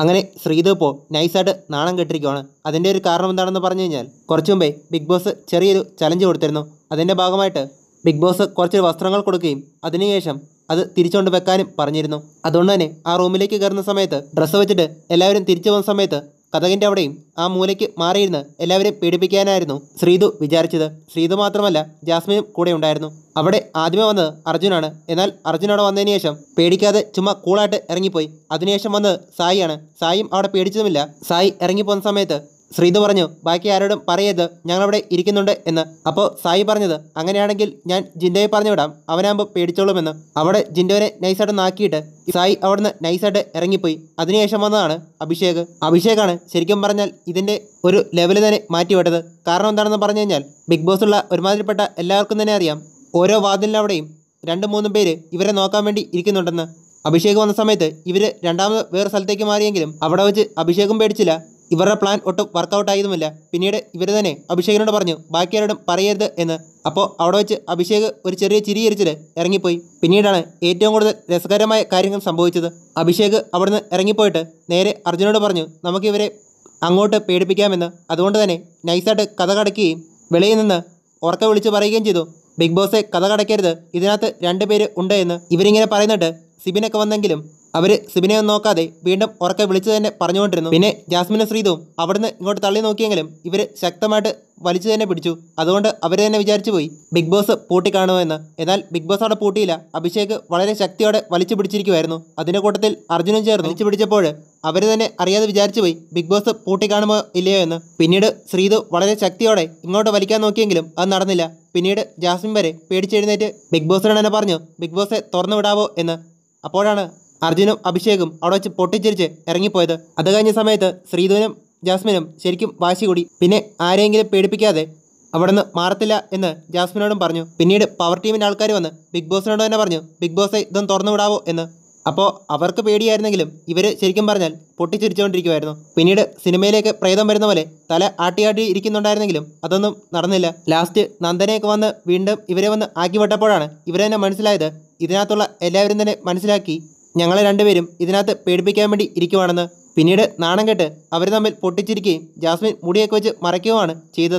അങ്ങനെ ശ്രീതു ഇപ്പോൾ നൈസായിട്ട് നാണം കെട്ടിരിക്കുകയാണ് അതിൻ്റെ ഒരു കാരണം എന്താണെന്ന് പറഞ്ഞു കഴിഞ്ഞാൽ കുറച്ചു മുമ്പേ ബിഗ് ബോസ് ചെറിയൊരു ചലഞ്ച് കൊടുത്തിരുന്നു അതിൻ്റെ ഭാഗമായിട്ട് ബിഗ് ബോസ് കുറച്ച് വസ്ത്രങ്ങൾ കൊടുക്കുകയും അതിനുശേഷം അത് തിരിച്ചുകൊണ്ട് വെക്കാനും പറഞ്ഞിരുന്നു അതുകൊണ്ട് തന്നെ ആ റൂമിലേക്ക് കയറുന്ന സമയത്ത് ഡ്രസ്സ് വെച്ചിട്ട് എല്ലാവരും തിരിച്ചു പോകുന്ന സമയത്ത് കഥകിൻ്റെ അവിടെയും ആ മൂലയ്ക്ക് മാറിയിരുന്ന് എല്ലാവരെയും പേടിപ്പിക്കാനായിരുന്നു ശ്രീതു വിചാരിച്ചത് ശ്രീതു മാത്രമല്ല ജാസ്മിനും കൂടെ ഉണ്ടായിരുന്നു അവിടെ ആദ്യമേ വന്നത് അർജുനാണ് എന്നാൽ അർജുനോട് വന്നതിന് ശേഷം പേടിക്കാതെ ചുമ്മാ കൂളായിട്ട് ഇറങ്ങിപ്പോയി അതിനുശേഷം വന്നത് സായിയാണ് സായിയും അവിടെ പേടിച്ചതുമില്ല സായി ഇറങ്ങിപ്പോകുന്ന സമയത്ത് ശ്രീതു പറഞ്ഞു ബാക്കി ആരോടും പറയരുത് ഞങ്ങളവിടെ ഇരിക്കുന്നുണ്ട് എന്ന് അപ്പോൾ സായി പറഞ്ഞത് അങ്ങനെയാണെങ്കിൽ ഞാൻ ജിൻഡോയെ പറഞ്ഞു വിടാം അവനാകുമ്പോൾ പേടിച്ചോളുമെന്ന് അവിടെ ജിൻഡോനെ നൈസായിട്ട് നാക്കിയിട്ട് സായി അവിടുന്ന് നൈസായിട്ട് ഇറങ്ങിപ്പോയി അതിനുശേഷം വന്നതാണ് അഭിഷേക് അഭിഷേകാണ് ശരിക്കും പറഞ്ഞാൽ ഇതിൻ്റെ ഒരു ലെവൽ തന്നെ മാറ്റിവിട്ടത് കാരണം എന്താണെന്ന് പറഞ്ഞു കഴിഞ്ഞാൽ ബിഗ് ബോസുള്ള ഒരുമാതിരിപ്പെട്ട എല്ലാവർക്കും തന്നെ അറിയാം ഓരോ വാതിലിനവിടെയും രണ്ട് മൂന്ന് പേര് ഇവരെ നോക്കാൻ വേണ്ടി ഇരിക്കുന്നുണ്ടെന്ന് അഭിഷേക് വന്ന സമയത്ത് ഇവർ രണ്ടാമത് വേറെ സ്ഥലത്തേക്ക് മാറിയെങ്കിലും അവിടെ വെച്ച് അഭിഷേകും പേടിച്ചില്ല ഇവരുടെ പ്ലാൻ ഒട്ടും വർക്കൗട്ട് ആയതുമില്ല പിന്നീട് ഇവർ തന്നെ അഭിഷേകിനോട് പറഞ്ഞു ബാക്കിയാരോടും പറയരുത് എന്ന് അപ്പോൾ അവിടെ വെച്ച് അഭിഷേക് ഒരു ചെറിയ ചിരിയിരിച്ചിട്ട് ഇറങ്ങിപ്പോയി പിന്നീടാണ് ഏറ്റവും കൂടുതൽ രസകരമായ കാര്യങ്ങൾ സംഭവിച്ചത് അഭിഷേക് അവിടുന്ന് ഇറങ്ങിപ്പോയിട്ട് നേരെ അർജുനോട് പറഞ്ഞു നമുക്കിവരെ അങ്ങോട്ട് പേടിപ്പിക്കാമെന്ന് അതുകൊണ്ട് തന്നെ നൈസായിട്ട് കഥ കടക്കുകയും വെളിയിൽ നിന്ന് ഉറക്കെ വിളിച്ച് പറയുകയും ചെയ്തു ബിഗ് ബോസെ കഥ കടക്കരുത് ഇതിനകത്ത് രണ്ട് പേര് ഉണ്ട് എന്ന് ഇവരിങ്ങനെ പറയുന്നുണ്ട് സിബിനൊക്കെ വന്നെങ്കിലും അവർ സിബിനെ ഒന്നും നോക്കാതെ വീണ്ടും ഉറക്കെ വിളിച്ചു തന്നെ പറഞ്ഞുകൊണ്ടിരുന്നു പിന്നെ ജാസ്മിനും ശ്രീതവും അവിടുന്ന് ഇങ്ങോട്ട് തള്ളി നോക്കിയെങ്കിലും ഇവർ ശക്തമായിട്ട് വലിച്ചു തന്നെ പിടിച്ചു അതുകൊണ്ട് അവർ തന്നെ വിചാരിച്ചു പോയി ബിഗ് ബോസ് എന്ന് എന്നാൽ ബിഗ് ബോസ് അവിടെ പൂട്ടിയില്ല അഭിഷേക് വളരെ ശക്തിയോടെ വലിച്ചു പിടിച്ചിരിക്കുമായിരുന്നു അതിൻ്റെ കൂട്ടത്തിൽ അർജുനും ചേർന്ന് വലിച്ചു പിടിച്ചപ്പോൾ അവർ തന്നെ അറിയാതെ വിചാരിച്ചു പോയി ബിഗ് ബോസ് പൂട്ടിക്കാണുമോ ഇല്ലയോ എന്ന് പിന്നീട് ശ്രീതു വളരെ ശക്തിയോടെ ഇങ്ങോട്ട് വലിക്കാൻ നോക്കിയെങ്കിലും അത് നടന്നില്ല പിന്നീട് ജാസ്മിൻ വരെ പേടിച്ചെഴുന്നേറ്റ് ബിഗ് ബോസിനോട് തന്നെ പറഞ്ഞു ബിഗ് ബോസെ തുറന്നു വിടാവോ എന്ന് അപ്പോഴാണ് അർജുനും അഭിഷേകും അവിടെ വെച്ച് പൊട്ടിച്ചിരിച്ച് ഇറങ്ങിപ്പോയത് അത് കഴിഞ്ഞ സമയത്ത് ശ്രീധുവിനും ജാസ്മിനും ശരിക്കും വാശി കൂടി പിന്നെ ആരെയെങ്കിലും പേടിപ്പിക്കാതെ അവിടെ നിന്ന് മാറത്തില്ല എന്ന് ജാസ്മിനോടും പറഞ്ഞു പിന്നീട് പവർ ടീമിൻ്റെ ആൾക്കാർ വന്ന് ബിഗ് ബോസിനോട് തന്നെ പറഞ്ഞു ബിഗ് ബോസ് ഇതൊന്ന് തുറന്നു വിടാവോ എന്ന് അപ്പോൾ അവർക്ക് പേടിയായിരുന്നെങ്കിലും ഇവർ ശരിക്കും പറഞ്ഞാൽ പൊട്ടിച്ചിരിച്ചുകൊണ്ടിരിക്കുമായിരുന്നു പിന്നീട് സിനിമയിലേക്ക് പ്രേതം വരുന്ന പോലെ തല ആട്ടിയാട്ടി ഇരിക്കുന്നുണ്ടായിരുന്നെങ്കിലും അതൊന്നും നടന്നില്ല ലാസ്റ്റ് നന്ദനയൊക്കെ വന്ന് വീണ്ടും ഇവരെ വന്ന് ആക്കി വിട്ടപ്പോഴാണ് ഇവരെ തന്നെ മനസ്സിലായത് ഇതിനകത്തുള്ള എല്ലാവരും തന്നെ മനസ്സിലാക്കി ഞങ്ങളെ രണ്ടുപേരും ഇതിനകത്ത് പേടിപ്പിക്കാൻ വേണ്ടി ഇരിക്കുവാണെന്ന് പിന്നീട് നാണം കെട്ട് അവർ തമ്മിൽ പൊട്ടിച്ചിരിക്കുകയും ജാസ്മിൻ മുടിയൊക്കെ വെച്ച് മറയ്ക്കുകയുമാണ് ചെയ്തത്